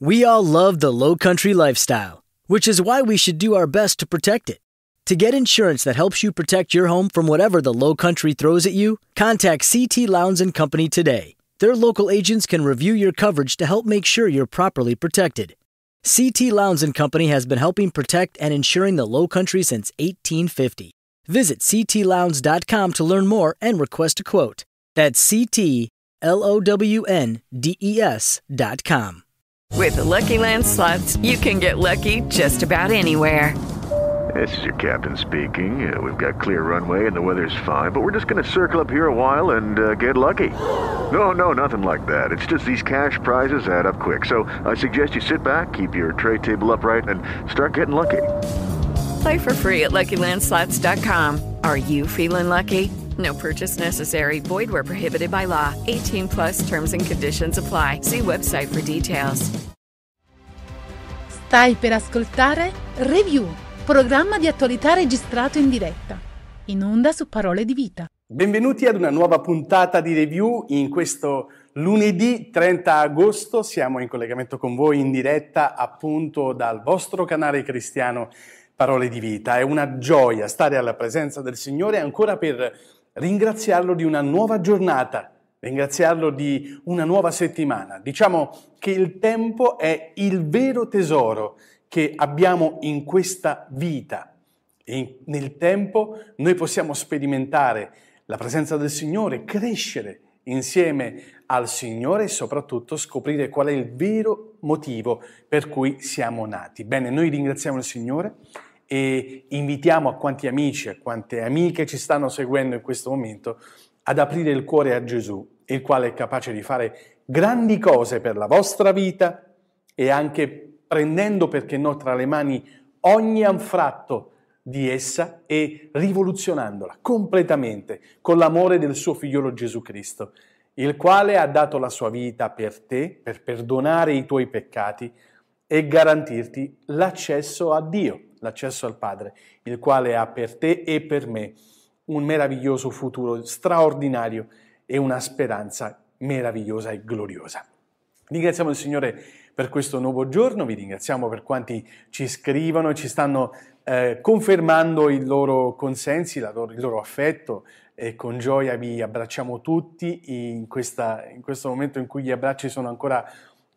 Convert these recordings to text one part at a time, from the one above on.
We all love the low country lifestyle, which is why we should do our best to protect it. To get insurance that helps you protect your home from whatever the low country throws at you, contact CT Lowndes and Company today. Their local agents can review your coverage to help make sure you're properly protected. CT Lowndes and Company has been helping protect and insuring the low country since 1850. Visit ctlowndes.com to learn more and request a quote. That's S.com. With the Lucky Land slots, you can get lucky just about anywhere. This is your captain speaking. Uh, we've got clear runway and the weather's fine, but we're just going to circle up here a while and uh, get lucky. No, no, nothing like that. It's just these cash prizes add up quick. So I suggest you sit back, keep your tray table upright, and start getting lucky. Play for free at LuckyLandSlots.com. Are you feeling lucky? No purchase necessary. Void where prohibited by law. 18 plus terms and conditions apply. See website for details. Stai per ascoltare Review, programma di attualità registrato in diretta. In onda su Parole di Vita. Benvenuti ad una nuova puntata di Review in questo Lunedì 30 agosto siamo in collegamento con voi in diretta appunto dal vostro canale cristiano parole di vita, è una gioia stare alla presenza del Signore ancora per ringraziarlo di una nuova giornata, ringraziarlo di una nuova settimana. Diciamo che il tempo è il vero tesoro che abbiamo in questa vita. E nel tempo noi possiamo sperimentare la presenza del Signore, crescere insieme al Signore e soprattutto scoprire qual è il vero motivo per cui siamo nati. Bene, noi ringraziamo il Signore e invitiamo a quanti amici, a quante amiche ci stanno seguendo in questo momento ad aprire il cuore a Gesù, il quale è capace di fare grandi cose per la vostra vita e anche prendendo, perché no, tra le mani ogni anfratto di essa e rivoluzionandola completamente con l'amore del suo figliolo Gesù Cristo, il quale ha dato la sua vita per te, per perdonare i tuoi peccati e garantirti l'accesso a Dio l'accesso al Padre, il quale ha per te e per me un meraviglioso futuro straordinario e una speranza meravigliosa e gloriosa. Ringraziamo il Signore per questo nuovo giorno, vi ringraziamo per quanti ci scrivono e ci stanno eh, confermando i loro consensi, loro, il loro affetto e con gioia vi abbracciamo tutti in, questa, in questo momento in cui gli abbracci sono ancora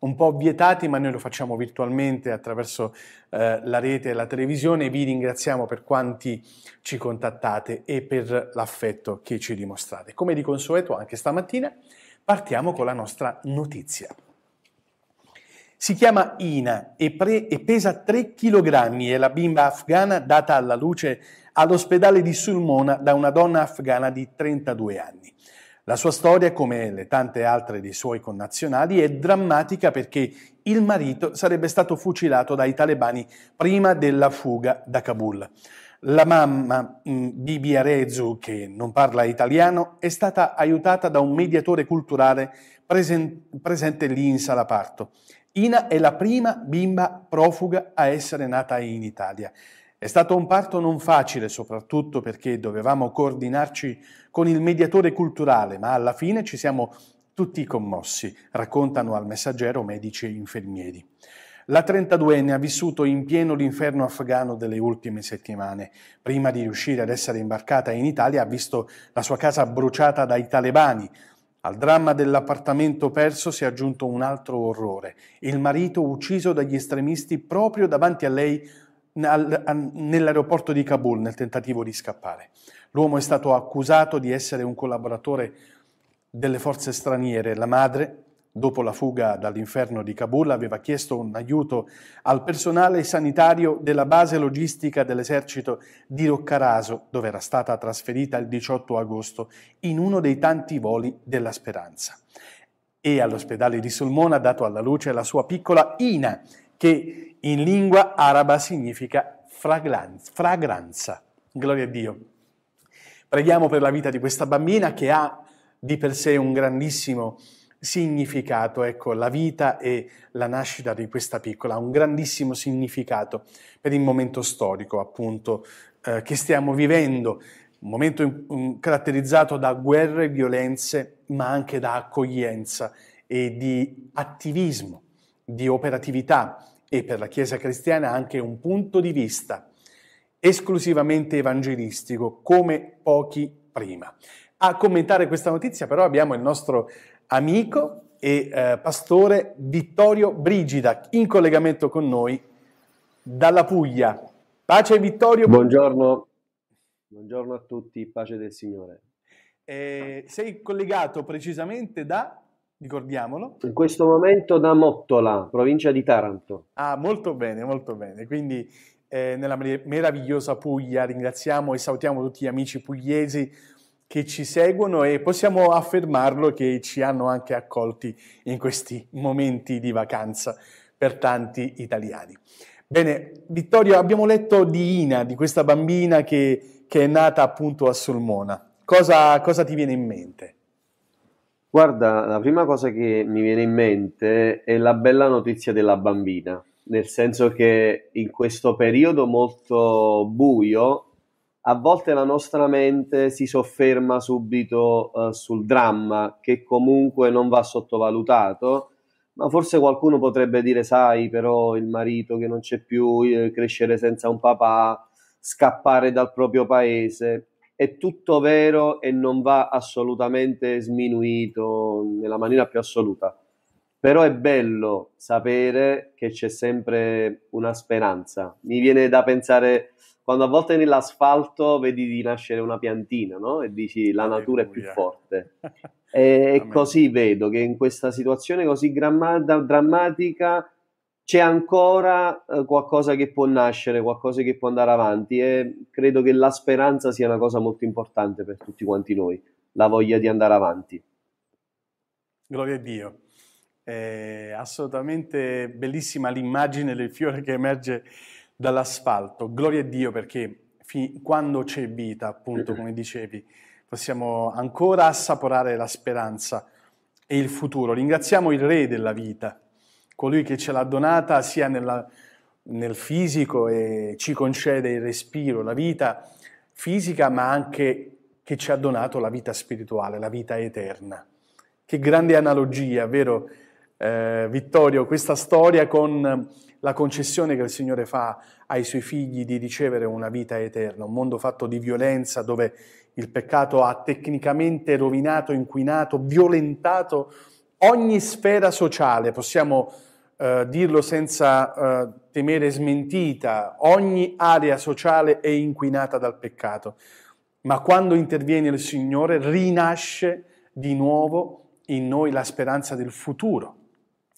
un po' vietati, ma noi lo facciamo virtualmente attraverso eh, la rete e la televisione. Vi ringraziamo per quanti ci contattate e per l'affetto che ci dimostrate. Come di consueto, anche stamattina partiamo con la nostra notizia. Si chiama Ina e, pre- e pesa 3 kg, è la bimba afghana data alla luce all'ospedale di Sulmona da una donna afghana di 32 anni. La sua storia, come le tante altre dei suoi connazionali, è drammatica perché il marito sarebbe stato fucilato dai talebani prima della fuga da Kabul. La mamma, mm, Bibi Arezu, che non parla italiano, è stata aiutata da un mediatore culturale presen- presente lì in sala parto. Ina è la prima bimba profuga a essere nata in Italia. È stato un parto non facile, soprattutto perché dovevamo coordinarci con il mediatore culturale, ma alla fine ci siamo tutti commossi, raccontano al messaggero medici e infermieri. La 32enne ha vissuto in pieno l'inferno afghano delle ultime settimane. Prima di riuscire ad essere imbarcata in Italia ha visto la sua casa bruciata dai talebani. Al dramma dell'appartamento perso si è aggiunto un altro orrore, il marito ucciso dagli estremisti proprio davanti a lei nell'aeroporto di Kabul nel tentativo di scappare. L'uomo è stato accusato di essere un collaboratore delle forze straniere. La madre, dopo la fuga dall'inferno di Kabul, aveva chiesto un aiuto al personale sanitario della base logistica dell'esercito di Roccaraso, dove era stata trasferita il 18 agosto, in uno dei tanti voli della Speranza. E all'ospedale di Sulmona ha dato alla luce la sua piccola Ina, che in lingua araba significa fragranza. Gloria a Dio. Preghiamo per la vita di questa bambina che ha di per sé un grandissimo significato, ecco, la vita e la nascita di questa piccola ha un grandissimo significato per il momento storico, appunto, eh, che stiamo vivendo, un momento in, in, caratterizzato da guerre, e violenze, ma anche da accoglienza e di attivismo, di operatività, e per la Chiesa cristiana anche un punto di vista esclusivamente evangelistico, come pochi prima. A commentare questa notizia però abbiamo il nostro amico e eh, pastore Vittorio Brigida in collegamento con noi dalla Puglia. Pace Vittorio. Buongiorno. Buongiorno a tutti, pace del Signore. Eh, sei collegato precisamente da? ricordiamolo. In questo momento da Mottola, provincia di Taranto. Ah, molto bene, molto bene. Quindi eh, nella meravigliosa Puglia ringraziamo e salutiamo tutti gli amici pugliesi che ci seguono e possiamo affermarlo che ci hanno anche accolti in questi momenti di vacanza per tanti italiani. Bene, Vittorio, abbiamo letto di Ina, di questa bambina che, che è nata appunto a Sulmona. Cosa, cosa ti viene in mente? Guarda, la prima cosa che mi viene in mente è la bella notizia della bambina, nel senso che in questo periodo molto buio, a volte la nostra mente si sofferma subito eh, sul dramma, che comunque non va sottovalutato, ma forse qualcuno potrebbe dire, sai, però il marito che non c'è più, eh, crescere senza un papà, scappare dal proprio paese è tutto vero e non va assolutamente sminuito nella maniera più assoluta. Però è bello sapere che c'è sempre una speranza. Mi viene da pensare quando a volte nell'asfalto vedi di nascere una piantina, no? E dici la natura è più forte. E così vedo che in questa situazione così drammatica c'è ancora eh, qualcosa che può nascere, qualcosa che può andare avanti e credo che la speranza sia una cosa molto importante per tutti quanti noi, la voglia di andare avanti. Gloria a Dio. È assolutamente bellissima l'immagine del fiore che emerge dall'asfalto. Gloria a Dio perché fin quando c'è vita, appunto, come dicevi, possiamo ancora assaporare la speranza e il futuro. Ringraziamo il Re della vita colui che ce l'ha donata sia nella, nel fisico e ci concede il respiro, la vita fisica, ma anche che ci ha donato la vita spirituale, la vita eterna. Che grande analogia, vero eh, Vittorio, questa storia con la concessione che il Signore fa ai suoi figli di ricevere una vita eterna, un mondo fatto di violenza dove il peccato ha tecnicamente rovinato, inquinato, violentato ogni sfera sociale. Possiamo eh, dirlo senza eh, temere smentita, ogni area sociale è inquinata dal peccato, ma quando interviene il Signore rinasce di nuovo in noi la speranza del futuro,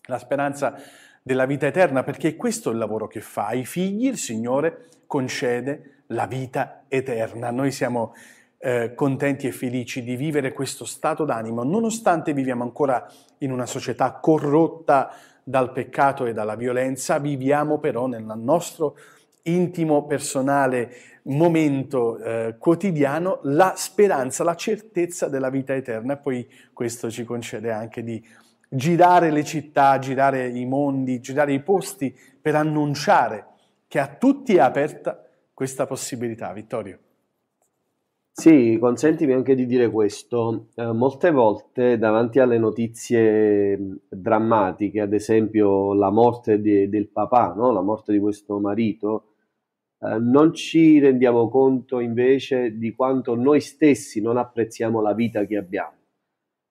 la speranza della vita eterna, perché questo è il lavoro che fa. Ai figli il Signore concede la vita eterna. Noi siamo eh, contenti e felici di vivere questo stato d'animo, nonostante viviamo ancora in una società corrotta, dal peccato e dalla violenza, viviamo però nel nostro intimo, personale momento eh, quotidiano la speranza, la certezza della vita eterna e poi questo ci concede anche di girare le città, girare i mondi, girare i posti per annunciare che a tutti è aperta questa possibilità. Vittorio. Sì, consentimi anche di dire questo. Eh, molte volte davanti alle notizie mm, drammatiche, ad esempio la morte di, del papà, no? la morte di questo marito, eh, non ci rendiamo conto invece di quanto noi stessi non apprezziamo la vita che abbiamo.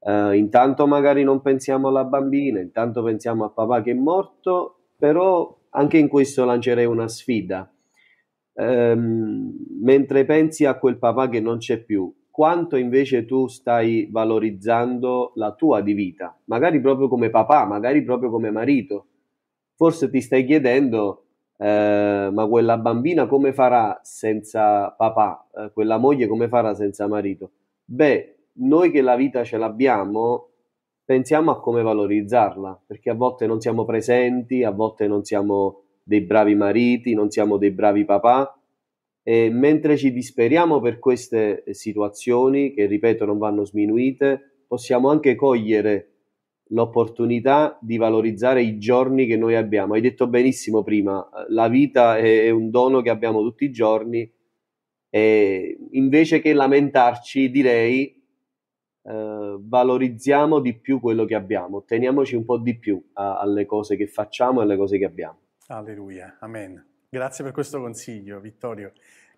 Eh, intanto magari non pensiamo alla bambina, intanto pensiamo al papà che è morto, però anche in questo lancerei una sfida ehm, mentre pensi a quel papà che non c'è più, quanto invece tu stai valorizzando la tua di vita, magari proprio come papà, magari proprio come marito. Forse ti stai chiedendo, eh, ma quella bambina come farà senza papà, eh, quella moglie come farà senza marito? Beh, noi che la vita ce l'abbiamo, pensiamo a come valorizzarla, perché a volte non siamo presenti, a volte non siamo dei bravi mariti, non siamo dei bravi papà e mentre ci disperiamo per queste situazioni che ripeto non vanno sminuite, possiamo anche cogliere l'opportunità di valorizzare i giorni che noi abbiamo. Hai detto benissimo prima, la vita è un dono che abbiamo tutti i giorni e invece che lamentarci direi eh, valorizziamo di più quello che abbiamo, teniamoci un po' di più a, alle cose che facciamo e alle cose che abbiamo. Alleluia, amen. Grazie per questo consiglio, Vittorio,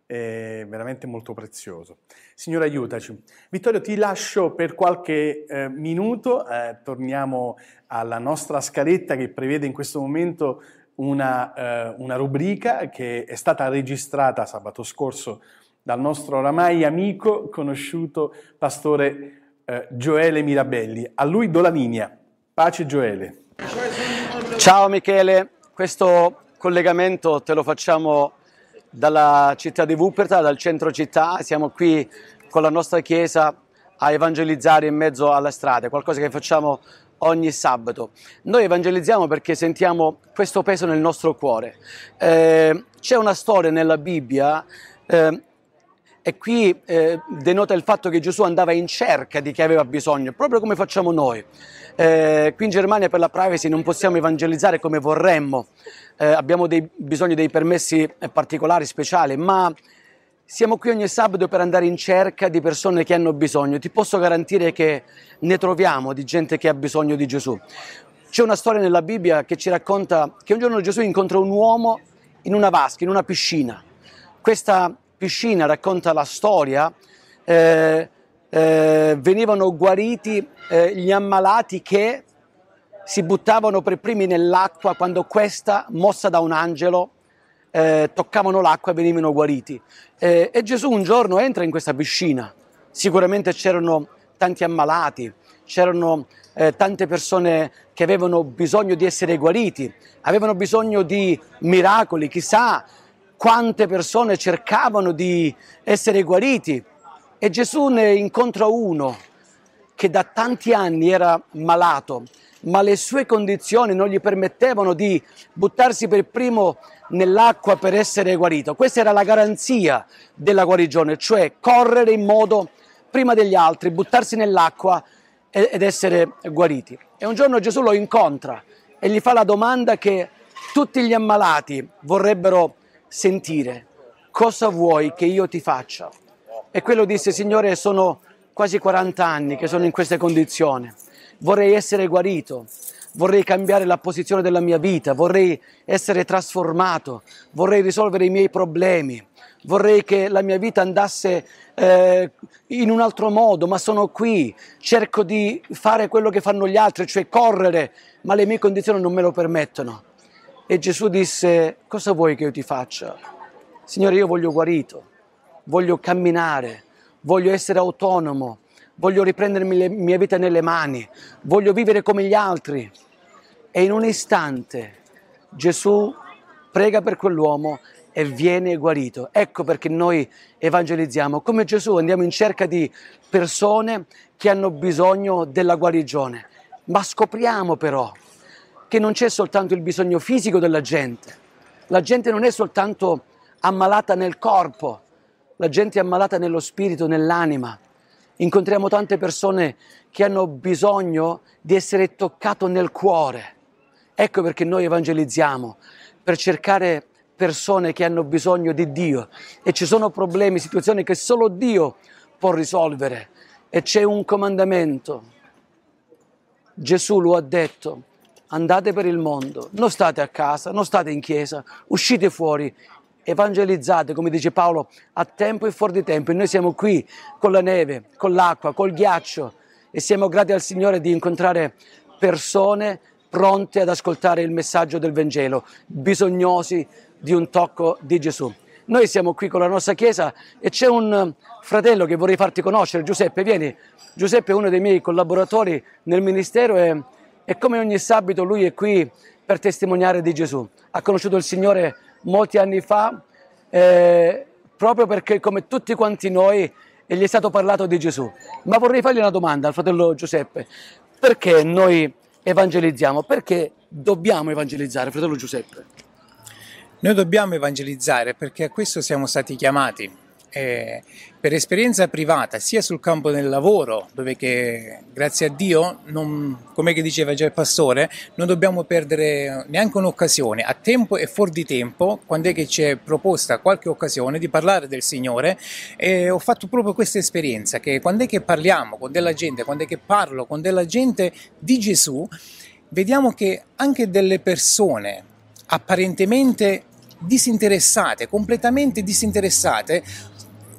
è veramente molto prezioso. Signore, aiutaci. Vittorio, ti lascio per qualche eh, minuto, eh, torniamo alla nostra scaletta che prevede in questo momento una, eh, una rubrica che è stata registrata sabato scorso dal nostro oramai amico, conosciuto pastore eh, Gioele Mirabelli. A lui do la linea. Pace Gioele. Ciao Michele, questo collegamento te lo facciamo dalla città di Wuppertal, dal centro città, siamo qui con la nostra chiesa a evangelizzare in mezzo alla strada, qualcosa che facciamo ogni sabato. Noi evangelizziamo perché sentiamo questo peso nel nostro cuore. Eh, c'è una storia nella Bibbia eh, e qui eh, denota il fatto che Gesù andava in cerca di chi aveva bisogno, proprio come facciamo noi. Eh, qui in Germania per la privacy non possiamo evangelizzare come vorremmo, eh, abbiamo dei, bisogno dei permessi eh, particolari, speciali, ma siamo qui ogni sabato per andare in cerca di persone che hanno bisogno. Ti posso garantire che ne troviamo di gente che ha bisogno di Gesù. C'è una storia nella Bibbia che ci racconta che un giorno Gesù incontra un uomo in una vasca, in una piscina. Questa piscina racconta la storia eh, eh, venivano guariti eh, gli ammalati che si buttavano per primi nell'acqua quando questa, mossa da un angelo, eh, toccavano l'acqua e venivano guariti. Eh, e Gesù un giorno entra in questa piscina, sicuramente c'erano tanti ammalati, c'erano eh, tante persone che avevano bisogno di essere guariti, avevano bisogno di miracoli, chissà quante persone cercavano di essere guariti. E Gesù ne incontra uno che da tanti anni era malato, ma le sue condizioni non gli permettevano di buttarsi per primo nell'acqua per essere guarito. Questa era la garanzia della guarigione, cioè correre in modo prima degli altri, buttarsi nell'acqua ed essere guariti. E un giorno Gesù lo incontra e gli fa la domanda che tutti gli ammalati vorrebbero sentire. Cosa vuoi che io ti faccia? e quello disse, Signore, sono quasi 40 anni che sono in queste condizioni, vorrei essere guarito, vorrei cambiare la posizione della mia vita, vorrei essere trasformato, vorrei risolvere i miei problemi, vorrei che la mia vita andasse eh, in un altro modo, ma sono qui, cerco di fare quello che fanno gli altri, cioè correre, ma le mie condizioni non me lo permettono. E Gesù disse, cosa vuoi che io ti faccia? Signore, io voglio guarito voglio camminare, voglio essere autonomo, voglio riprendermi la mia vita nelle mani, voglio vivere come gli altri. E in un istante Gesù prega per quell'uomo e viene guarito. Ecco perché noi evangelizziamo. Come Gesù andiamo in cerca di persone che hanno bisogno della guarigione. Ma scopriamo però che non c'è soltanto il bisogno fisico della gente. La gente non è soltanto ammalata nel corpo, la gente è ammalata nello spirito, nell'anima. Incontriamo tante persone che hanno bisogno di essere toccato nel cuore. Ecco perché noi evangelizziamo, per cercare persone che hanno bisogno di Dio e ci sono problemi, situazioni che solo Dio può risolvere e c'è un comandamento. Gesù lo ha detto, andate per il mondo, non state a casa, non state in chiesa, uscite fuori evangelizzate, come dice Paolo, a tempo e fuori di tempo. E noi siamo qui con la neve, con l'acqua, col ghiaccio e siamo grati al Signore di incontrare persone pronte ad ascoltare il messaggio del Vangelo, bisognosi di un tocco di Gesù. Noi siamo qui con la nostra chiesa e c'è un fratello che vorrei farti conoscere, Giuseppe, vieni. Giuseppe è uno dei miei collaboratori nel ministero e, e come ogni sabato lui è qui per testimoniare di Gesù. Ha conosciuto il Signore molti anni fa, eh, proprio perché come tutti quanti noi gli è stato parlato di Gesù. Ma vorrei fargli una domanda al fratello Giuseppe. Perché noi evangelizziamo? Perché dobbiamo evangelizzare, fratello Giuseppe? Noi dobbiamo evangelizzare perché a questo siamo stati chiamati eh, per esperienza privata, sia sul campo del lavoro, dove che, grazie a Dio, non, come diceva già il pastore, non dobbiamo perdere neanche un'occasione, a tempo e fuori di tempo, quando è che ci è proposta qualche occasione di parlare del Signore, eh, ho fatto proprio questa esperienza, che quando è che parliamo con della gente, quando è che parlo con della gente di Gesù, vediamo che anche delle persone apparentemente disinteressate, completamente disinteressate,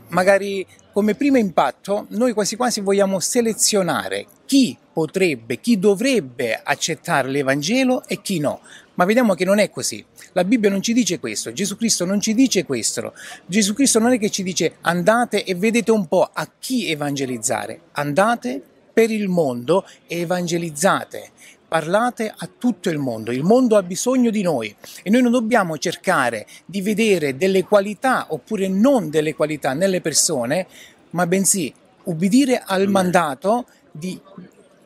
magari come primo impatto noi quasi quasi vogliamo selezionare chi potrebbe, chi dovrebbe accettare l'Evangelo e chi no. Ma vediamo che non è così. La Bibbia non ci dice questo, Gesù Cristo non ci dice questo. Gesù Cristo non è che ci dice andate e vedete un po' a chi evangelizzare. Andate per il mondo e evangelizzate parlate a tutto il mondo, il mondo ha bisogno di noi e noi non dobbiamo cercare di vedere delle qualità oppure non delle qualità nelle persone, ma bensì ubbidire al mandato di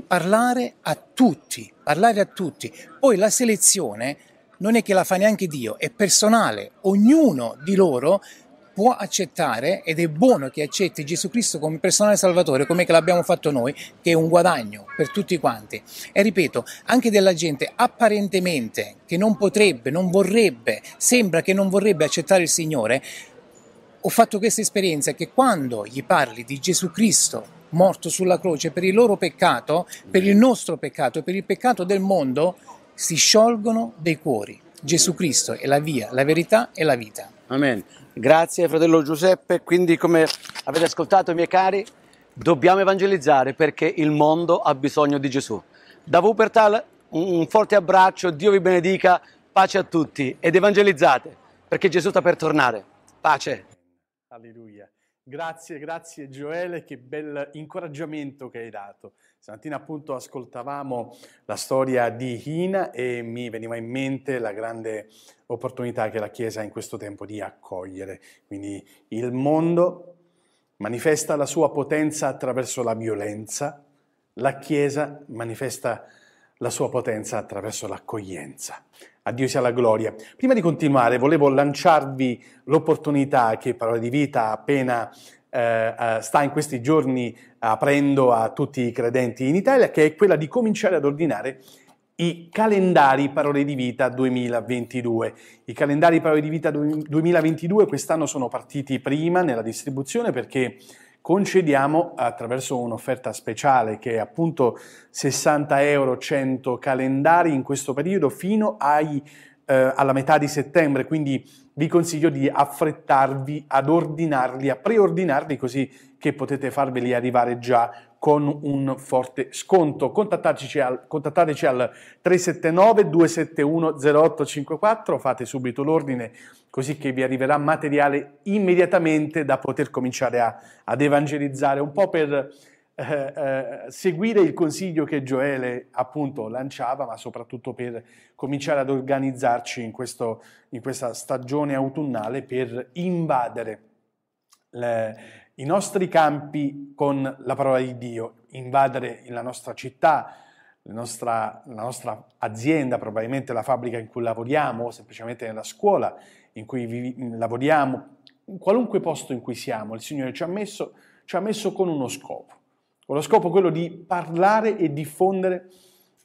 parlare a tutti, parlare a tutti. Poi la selezione non è che la fa neanche Dio, è personale, ognuno di loro può accettare ed è buono che accetti Gesù Cristo come personale salvatore, come che l'abbiamo fatto noi, che è un guadagno per tutti quanti. E ripeto, anche della gente apparentemente che non potrebbe, non vorrebbe, sembra che non vorrebbe accettare il Signore, ho fatto questa esperienza che quando gli parli di Gesù Cristo morto sulla croce per il loro peccato, per il mm. nostro peccato, per il peccato del mondo, si sciolgono dei cuori. Gesù Cristo è la via, la verità e la vita. Amen. Grazie fratello Giuseppe, quindi come avete ascoltato miei cari, dobbiamo evangelizzare perché il mondo ha bisogno di Gesù. Da Wuppertal un forte abbraccio, Dio vi benedica, pace a tutti ed evangelizzate perché Gesù sta per tornare. Pace. Alleluia. Grazie, grazie Gioele, che bel incoraggiamento che hai dato. Stamattina appunto ascoltavamo la storia di Hina e mi veniva in mente la grande opportunità che la Chiesa ha in questo tempo di accogliere. Quindi il mondo manifesta la sua potenza attraverso la violenza, la Chiesa manifesta la sua potenza attraverso l'accoglienza. A Dio sia la gloria. Prima di continuare volevo lanciarvi l'opportunità che Parola di Vita ha appena eh, eh, sta in questi giorni aprendo a tutti i credenti in Italia, che è quella di cominciare ad ordinare i calendari Parole di Vita 2022. I calendari Parole di Vita 2022 quest'anno sono partiti prima nella distribuzione perché concediamo attraverso un'offerta speciale che è appunto 60 euro 100 calendari in questo periodo fino ai, eh, alla metà di settembre, quindi vi consiglio di affrettarvi ad ordinarli, a preordinarli così che potete farveli arrivare già con un forte sconto. Contattateci al, contattateci al 379 271 0854, fate subito l'ordine così che vi arriverà materiale immediatamente da poter cominciare a, ad evangelizzare un po' per eh, eh, seguire il consiglio che Gioele appunto lanciava, ma soprattutto per cominciare ad organizzarci in, questo, in questa stagione autunnale per invadere le, i nostri campi con la parola di Dio, invadere la nostra città, la nostra, la nostra, azienda, probabilmente la fabbrica in cui lavoriamo, o semplicemente nella scuola in cui vi, lavoriamo, in qualunque posto in cui siamo, il Signore ci ha messo, ci ha messo con uno scopo con lo scopo quello di parlare e diffondere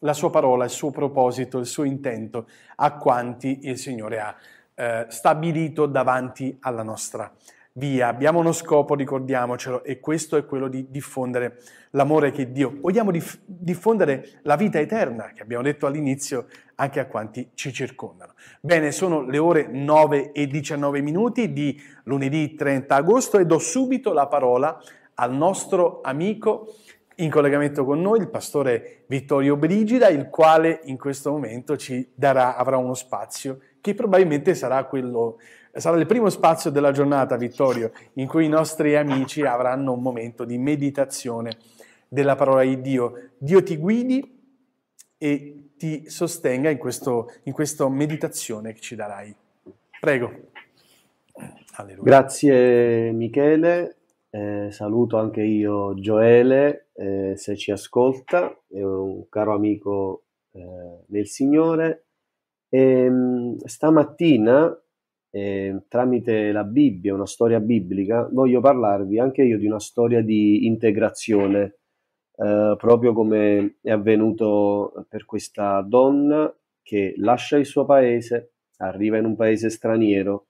la sua parola, il suo proposito, il suo intento a quanti il Signore ha eh, stabilito davanti alla nostra via. Abbiamo uno scopo, ricordiamocelo, e questo è quello di diffondere l'amore che Dio. Vogliamo dif- diffondere la vita eterna, che abbiamo detto all'inizio, anche a quanti ci circondano. Bene, sono le ore 9 e 19 minuti di lunedì 30 agosto e do subito la parola al nostro amico in collegamento con noi il pastore Vittorio Brigida, il quale in questo momento ci darà, avrà uno spazio che probabilmente sarà quello, sarà il primo spazio della giornata, Vittorio, in cui i nostri amici avranno un momento di meditazione della parola di Dio. Dio ti guidi e ti sostenga in, questo, in questa meditazione che ci darai. Prego. Alleluia. Grazie Michele, eh, saluto anche io Gioele, eh, se ci ascolta, è un caro amico eh, del Signore. E, ehm, stamattina, ehm, tramite la Bibbia, una storia biblica, voglio parlarvi anche io di una storia di integrazione, eh, proprio come è avvenuto per questa donna che lascia il suo paese, arriva in un paese straniero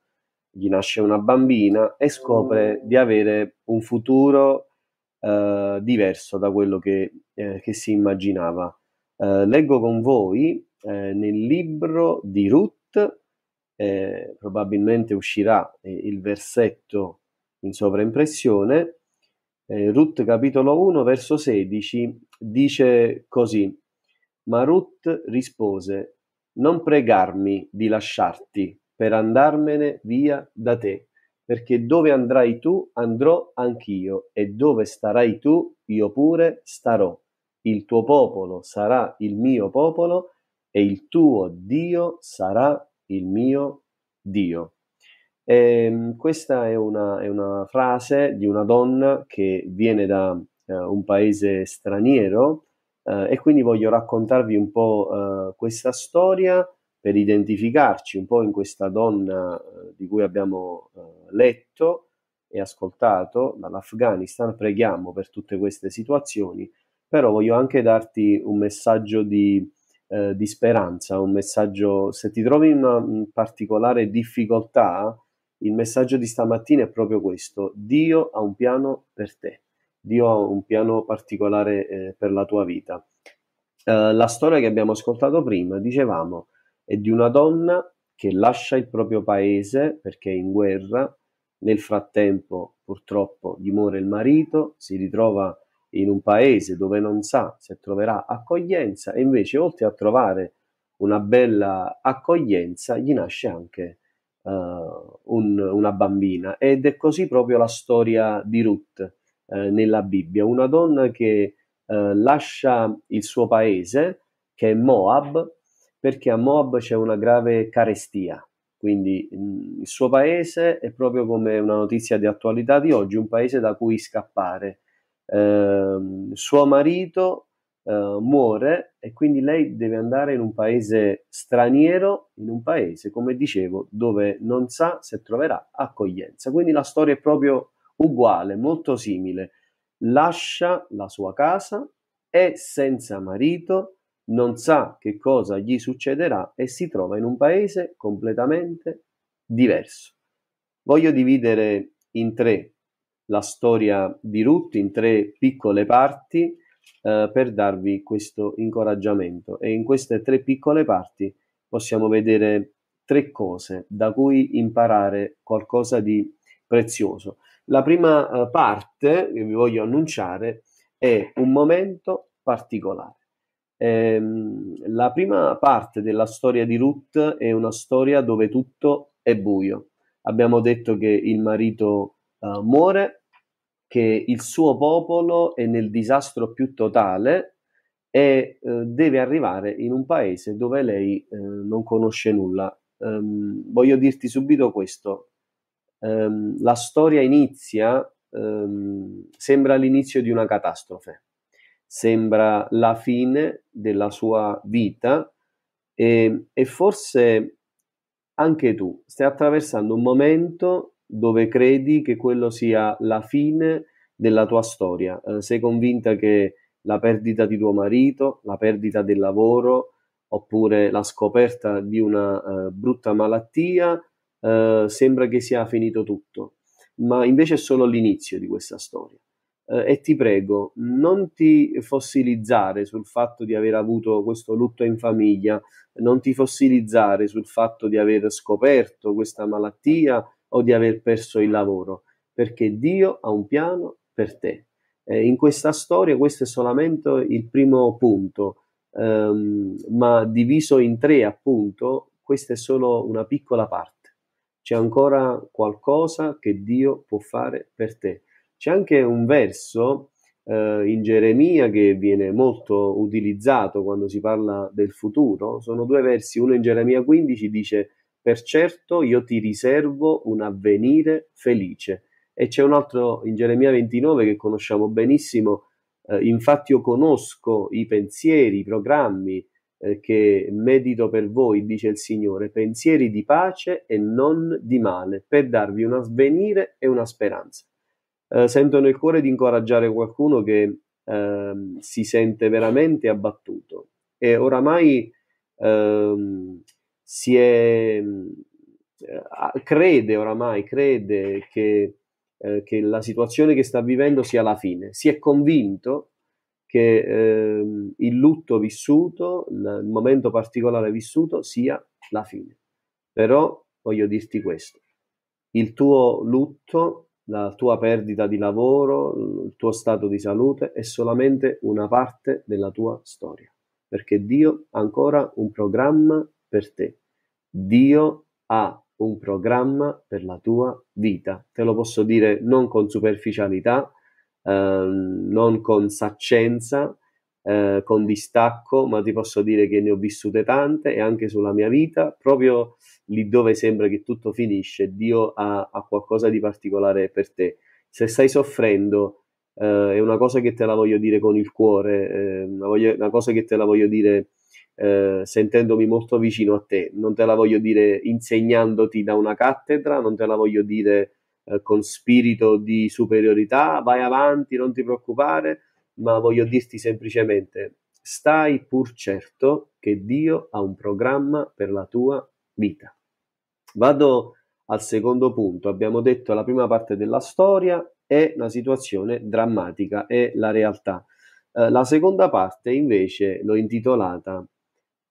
gli nasce una bambina e scopre di avere un futuro eh, diverso da quello che, eh, che si immaginava. Eh, leggo con voi eh, nel libro di Ruth, eh, probabilmente uscirà eh, il versetto in sovraimpressione, Ruth capitolo 1 verso 16 dice così, ma Ruth rispose, non pregarmi di lasciarti, per andarmene via da te, perché dove andrai tu andrò anch'io, e dove starai tu io pure starò. Il tuo popolo sarà il mio popolo, e il tuo Dio sarà il mio Dio. E ehm, questa è una, è una, frase di una donna che viene da eh, un paese straniero eh, e quindi voglio raccontarvi un po' eh, questa storia per identificarci un po' in questa donna eh, di cui abbiamo eh, letto e ascoltato dall'Afghanistan, preghiamo per tutte queste situazioni, però voglio anche darti un messaggio di, eh, di speranza, un messaggio, se ti trovi in una particolare difficoltà, il messaggio di stamattina è proprio questo, Dio ha un piano per te, Dio ha un piano particolare eh, per la tua vita. Eh, la storia che abbiamo ascoltato prima, dicevamo, è di una donna che lascia il proprio paese perché è in guerra, nel frattempo purtroppo dimora il marito, si ritrova in un paese dove non sa se troverà accoglienza e invece oltre a trovare una bella accoglienza gli nasce anche uh, un, una bambina ed è così proprio la storia di Ruth uh, nella Bibbia, una donna che uh, lascia il suo paese che è Moab perché a Mob c'è una grave carestia, quindi mm, il suo paese è proprio come una notizia di attualità di oggi, un paese da cui scappare. Eh, suo marito eh, muore e quindi lei deve andare in un paese straniero, in un paese, come dicevo, dove non sa se troverà accoglienza. Quindi la storia è proprio uguale, molto simile. Lascia la sua casa, è senza marito, non sa che cosa gli succederà e si trova in un paese completamente diverso. Voglio dividere in tre la storia di Ruth in tre piccole parti eh, per darvi questo incoraggiamento e in queste tre piccole parti possiamo vedere tre cose da cui imparare qualcosa di prezioso. La prima eh, parte che vi voglio annunciare è un momento particolare. Ehm, la prima parte della storia di Ruth è una storia dove tutto è buio. Abbiamo detto che il marito uh, muore, che il suo popolo è nel disastro più totale e uh, deve arrivare in un paese dove lei uh, non conosce nulla. Um, voglio dirti subito questo. Um, la storia inizia, um, sembra l'inizio di una catastrofe sembra la fine della sua vita e, e forse anche tu stai attraversando un momento dove credi che quello sia la fine della tua storia. Eh, sei convinta che la perdita di tuo marito, la perdita del lavoro oppure la scoperta di una eh, brutta malattia eh, sembra che sia finito tutto, ma invece è solo l'inizio di questa storia eh, e ti prego, non ti fossilizzare sul fatto di aver avuto questo lutto in famiglia, non ti fossilizzare sul fatto di aver scoperto questa malattia o di aver perso il lavoro, perché Dio ha un piano per te. Eh, in questa storia questo è solamente il primo punto, ehm, ma diviso in tre appunto, questa è solo una piccola parte. C'è ancora qualcosa che Dio può fare per te. C'è anche un verso eh, in Geremia che viene molto utilizzato quando si parla del futuro. Sono due versi, uno in Geremia 15 dice per certo io ti riservo un avvenire felice. E c'è un altro in Geremia 29 che conosciamo benissimo, eh, infatti io conosco i pensieri, i programmi eh, che medito per voi, dice il Signore, pensieri di pace e non di male, per darvi un avvenire e una speranza eh, sento nel cuore di incoraggiare qualcuno che ehm, si sente veramente abbattuto e oramai ehm, si è, eh, crede oramai, crede che, eh, che, la situazione che sta vivendo sia la fine, si è convinto che ehm, il lutto vissuto, il momento particolare vissuto sia la fine. Però voglio dirti questo, il tuo lutto la tua perdita di lavoro, il tuo stato di salute è solamente una parte della tua storia, perché Dio ha ancora un programma per te. Dio ha un programma per la tua vita. Te lo posso dire non con superficialità, ehm, non con saccenza, eh, con distacco, ma ti posso dire che ne ho vissute tante e anche sulla mia vita, proprio lì dove sembra che tutto finisce, Dio ha, ha qualcosa di particolare per te. Se stai soffrendo, eh, è una cosa che te la voglio dire con il cuore, eh, una, voglio, una, cosa che te la voglio dire eh, sentendomi molto vicino a te, non te la voglio dire insegnandoti da una cattedra, non te la voglio dire eh, con spirito di superiorità, vai avanti, non ti preoccupare, ma voglio dirti semplicemente, stai pur certo che Dio ha un programma per la tua vita. Vado al secondo punto, abbiamo detto la prima parte della storia è una situazione drammatica, è la realtà. Eh, la seconda parte invece l'ho intitolata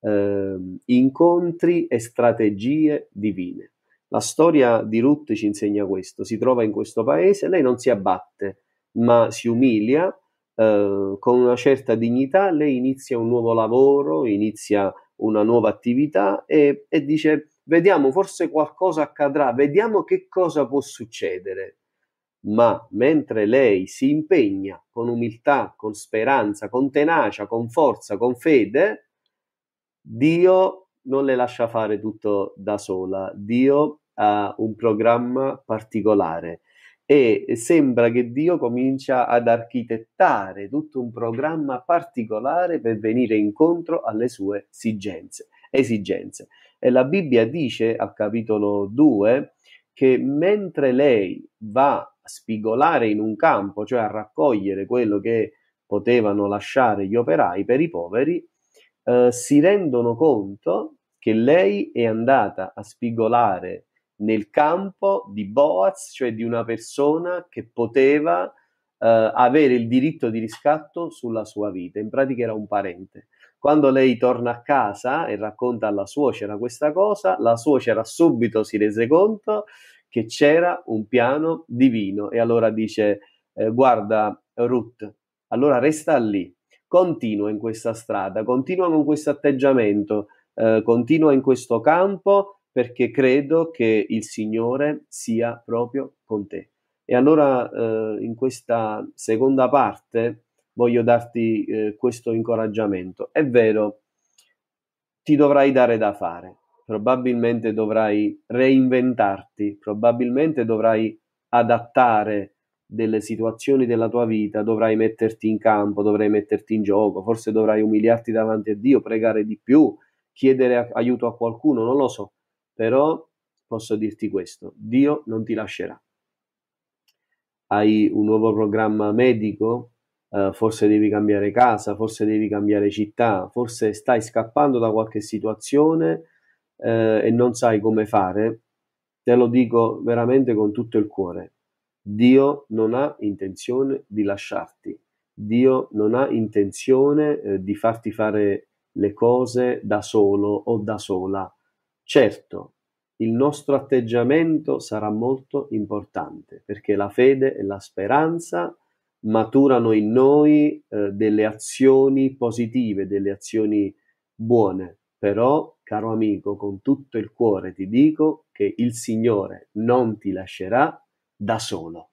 eh, Incontri e strategie divine. La storia di Ruth ci insegna questo, si trova in questo paese, lei non si abbatte, ma si umilia eh, con una certa dignità lei inizia un nuovo lavoro, inizia una nuova attività e, e dice vediamo forse qualcosa accadrà, vediamo che cosa può succedere. Ma mentre lei si impegna con umiltà, con speranza, con tenacia, con forza, con fede, Dio non le lascia fare tutto da sola, Dio ha un programma particolare e sembra che Dio comincia ad architettare tutto un programma particolare per venire incontro alle sue esigenze. esigenze. E la Bibbia dice al capitolo 2 che mentre lei va a spigolare in un campo, cioè a raccogliere quello che potevano lasciare gli operai per i poveri, eh, si rendono conto che lei è andata a spigolare nel campo di Boaz, cioè di una persona che poteva eh, avere il diritto di riscatto sulla sua vita, in pratica era un parente. Quando lei torna a casa e racconta alla suocera questa cosa, la suocera subito si rese conto che c'era un piano divino e allora dice eh, guarda Ruth, allora resta lì, continua in questa strada, continua con questo atteggiamento, eh, continua in questo campo perché credo che il Signore sia proprio con te. E allora eh, in questa seconda parte voglio darti eh, questo incoraggiamento. È vero, ti dovrai dare da fare, probabilmente dovrai reinventarti, probabilmente dovrai adattare delle situazioni della tua vita, dovrai metterti in campo, dovrai metterti in gioco, forse dovrai umiliarti davanti a Dio, pregare di più, chiedere aiuto a qualcuno, non lo so però posso dirti questo, Dio non ti lascerà. Hai un nuovo programma medico, eh, forse devi cambiare casa, forse devi cambiare città, forse stai scappando da qualche situazione eh, e non sai come fare, te lo dico veramente con tutto il cuore. Dio non ha intenzione di lasciarti, Dio non ha intenzione eh, di farti fare le cose da solo o da sola. Certo, il nostro atteggiamento sarà molto importante perché la fede e la speranza maturano in noi eh, delle azioni positive, delle azioni buone. Però, caro amico, con tutto il cuore ti dico che il Signore non ti lascerà da solo.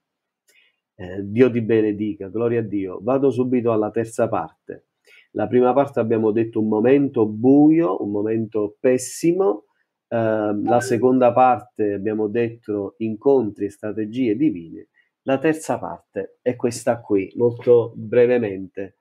Eh, Dio ti benedica, gloria a Dio. Vado subito alla terza parte. La prima parte abbiamo detto un momento buio, un momento pessimo, Ehm, la seconda parte abbiamo detto incontri e strategie divine. La terza parte è questa qui, molto brevemente.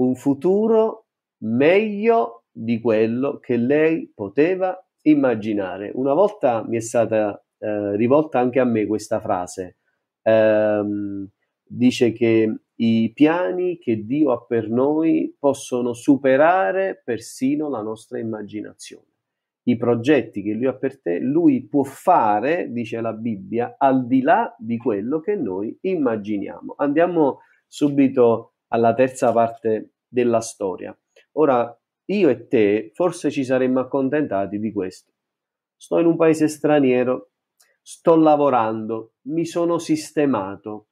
Un futuro meglio di quello che lei poteva immaginare. Una volta mi è stata uh, rivolta anche a me questa frase. Uh, dice che i piani che Dio ha per noi possono superare persino la nostra immaginazione i progetti che lui ha per te, lui può fare, dice la Bibbia, al di là di quello che noi immaginiamo. Andiamo subito alla terza parte della storia. Ora, io e te forse ci saremmo accontentati di questo. Sto in un paese straniero, sto lavorando, mi sono sistemato.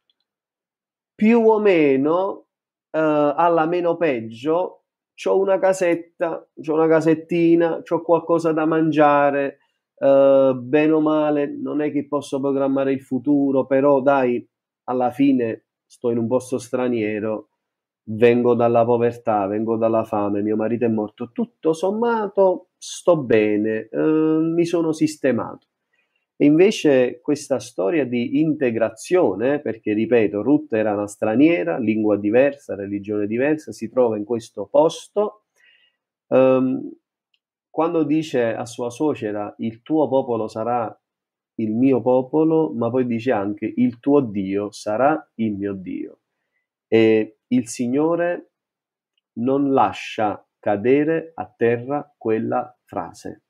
Più o meno, eh, alla meno peggio, ho una casetta, ho una casettina, ho qualcosa da mangiare, eh, bene o male, non è che posso programmare il futuro, però dai, alla fine sto in un posto straniero, vengo dalla povertà, vengo dalla fame, mio marito è morto, tutto sommato sto bene, eh, mi sono sistemato. E invece questa storia di integrazione, perché ripeto, Ruth era una straniera, lingua diversa, religione diversa, si trova in questo posto. Um, quando dice a sua suocera il tuo popolo sarà il mio popolo, ma poi dice anche il tuo Dio sarà il mio Dio. E il Signore non lascia cadere a terra quella frase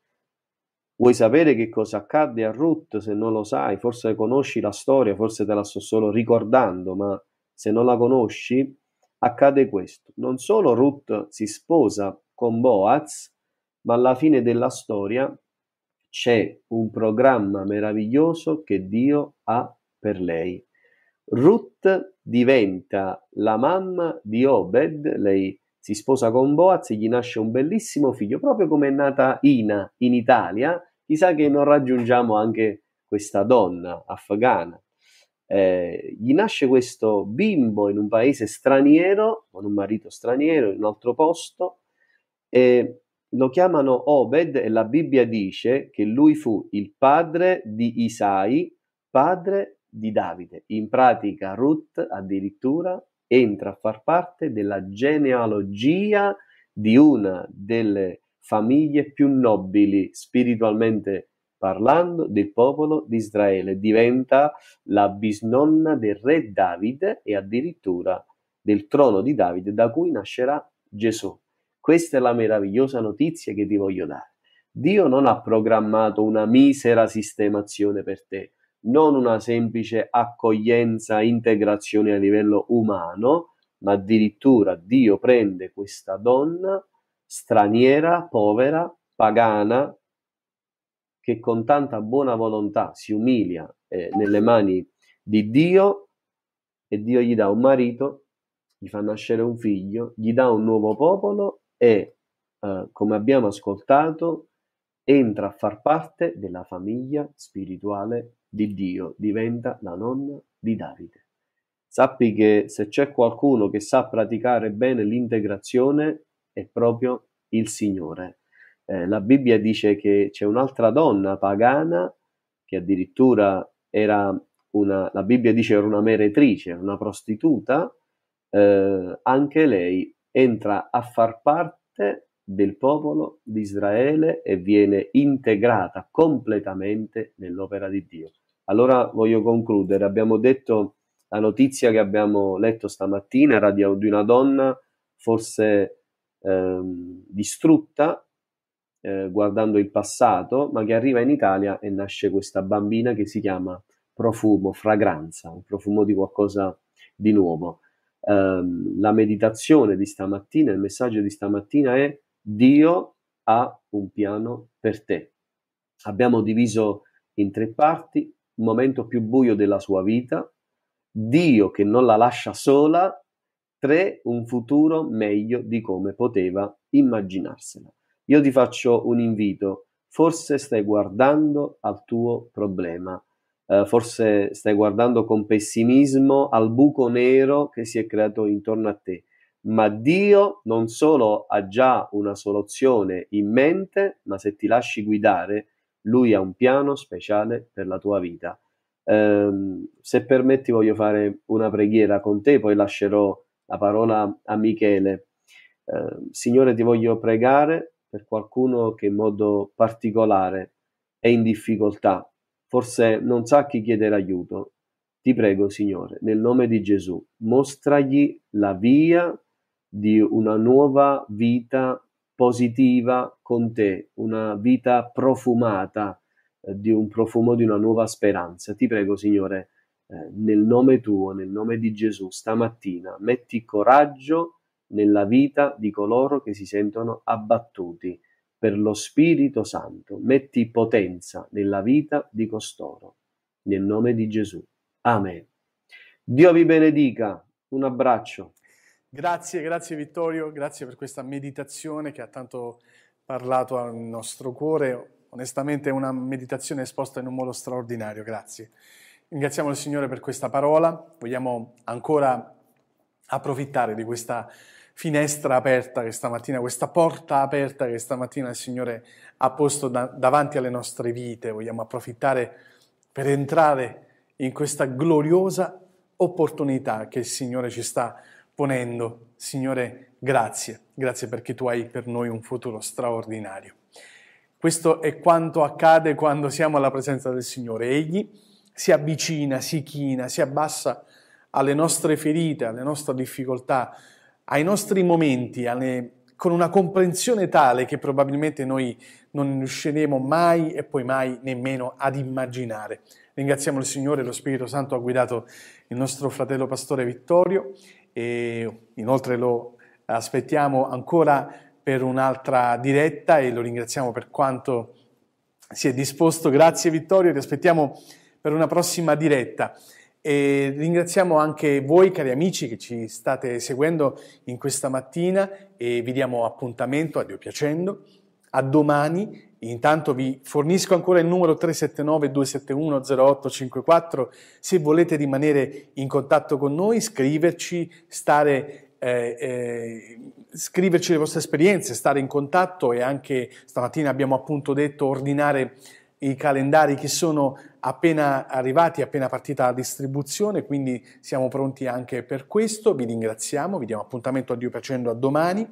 Vuoi sapere che cosa accadde a Ruth se non lo sai? Forse conosci la storia, forse te la sto solo ricordando, ma se non la conosci, accade questo. Non solo Ruth si sposa con Boaz, ma alla fine della storia c'è un programma meraviglioso che Dio ha per lei. Ruth diventa la mamma di Obed, lei è si sposa con Boaz, e gli nasce un bellissimo figlio, proprio come è nata Ina in Italia. Chissà che non raggiungiamo anche questa donna afghana. Eh, gli nasce questo bimbo in un paese straniero, con un marito straniero, in un altro posto, e lo chiamano Obed e la Bibbia dice che lui fu il padre di Isai, padre di Davide. In pratica Ruth addirittura entra a far parte della genealogia di una delle famiglie più nobili spiritualmente parlando del popolo di Israele, diventa la bisnonna del re Davide e addirittura del trono di Davide da cui nascerà Gesù. Questa è la meravigliosa notizia che ti voglio dare. Dio non ha programmato una misera sistemazione per te, non una semplice accoglienza, integrazione a livello umano, ma addirittura Dio prende questa donna straniera, povera, pagana, che con tanta buona volontà si umilia eh, nelle mani di Dio e Dio gli dà un marito, gli fa nascere un figlio, gli dà un nuovo popolo e, eh, come abbiamo ascoltato, entra a far parte della famiglia spirituale di Dio diventa la nonna di Davide. Sappi che se c'è qualcuno che sa praticare bene l'integrazione è proprio il Signore. Eh, la Bibbia dice che c'è un'altra donna pagana che addirittura era una, la Bibbia dice era una meretrice, una prostituta, eh, anche lei entra a far parte del popolo di Israele e viene integrata completamente nell'opera di Dio. Allora voglio concludere. Abbiamo detto la notizia che abbiamo letto stamattina era di, una donna forse ehm, distrutta eh, guardando il passato, ma che arriva in Italia e nasce questa bambina che si chiama profumo, fragranza, un profumo di qualcosa di nuovo. Eh, la meditazione di stamattina, il messaggio di stamattina è Dio ha un piano per te. Abbiamo diviso in tre parti, momento più buio della sua vita, Dio che non la lascia sola, tre, un futuro meglio di come poteva immaginarsela. Io ti faccio un invito, forse stai guardando al tuo problema, eh, forse stai guardando con pessimismo al buco nero che si è creato intorno a te, ma Dio non solo ha già una soluzione in mente, ma se ti lasci guidare, lui ha un piano speciale per la tua vita. Um, se permetti voglio fare una preghiera con te, poi lascerò la parola a Michele. Uh, Signore, ti voglio pregare per qualcuno che in modo particolare è in difficoltà, forse non sa chi chiedere aiuto. Ti prego, Signore, nel nome di Gesù, mostragli la via di una nuova vita positiva con te, una vita profumata eh, di un profumo di una nuova speranza. Ti prego, Signore, eh, nel nome tuo, nel nome di Gesù, stamattina metti coraggio nella vita di coloro che si sentono abbattuti per lo Spirito Santo. Metti potenza nella vita di costoro, nel nome di Gesù. Amen. Dio vi benedica. Un abbraccio. Grazie, grazie Vittorio, grazie per questa meditazione che ha tanto parlato al nostro cuore. Onestamente è una meditazione esposta in un modo straordinario, grazie. Ringraziamo il Signore per questa parola, vogliamo ancora approfittare di questa finestra aperta che stamattina, questa porta aperta che stamattina il Signore ha posto da, davanti alle nostre vite. Vogliamo approfittare per entrare in questa gloriosa opportunità che il Signore ci sta offrendo ponendo. Signore, grazie, grazie perché tu hai per noi un futuro straordinario. Questo è quanto accade quando siamo alla presenza del Signore. Egli si avvicina, si china, si abbassa alle nostre ferite, alle nostre difficoltà, ai nostri momenti, alle, con una comprensione tale che probabilmente noi non riusciremo mai e poi mai nemmeno ad immaginare. Ringraziamo il Signore, lo Spirito Santo ha guidato il nostro fratello pastore Vittorio e inoltre lo aspettiamo ancora per un'altra diretta e lo ringraziamo per quanto si è disposto. Grazie Vittorio, ti aspettiamo per una prossima diretta. E ringraziamo anche voi cari amici che ci state seguendo in questa mattina e vi diamo appuntamento, a Dio piacendo, a domani Intanto vi fornisco ancora il numero 379-271-0854 se volete rimanere in contatto con noi, scriverci, stare, eh, eh, scriverci le vostre esperienze, stare in contatto e anche stamattina abbiamo appunto detto ordinare i calendari che sono appena arrivati, appena partita la distribuzione, quindi siamo pronti anche per questo. Vi ringraziamo, vi diamo appuntamento a Dio piacendo a domani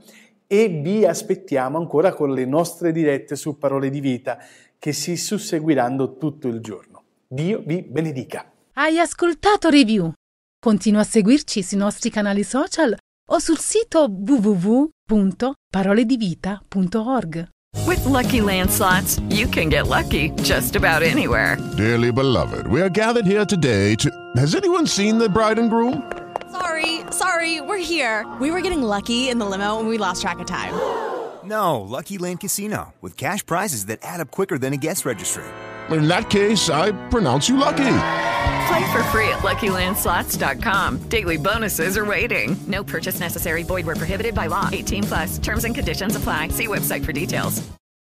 e vi aspettiamo ancora con le nostre dirette su Parole di Vita che si susseguiranno tutto il giorno. Dio vi benedica. Hai ascoltato Review? Continua a seguirci sui nostri canali social o sul sito www.paroledivita.org. With lucky landslots, you can get lucky just about anywhere. Dearly beloved, we are gathered here today to. Has anyone seen the bride and groom? Sorry, sorry, we're here. We were getting lucky in the limo and we lost track of time. No, Lucky Land Casino, with cash prizes that add up quicker than a guest registry. In that case, I pronounce you lucky. Play for free at LuckyLandSlots.com. Daily bonuses are waiting. No purchase necessary. Void where prohibited by law. 18 plus. Terms and conditions apply. See website for details.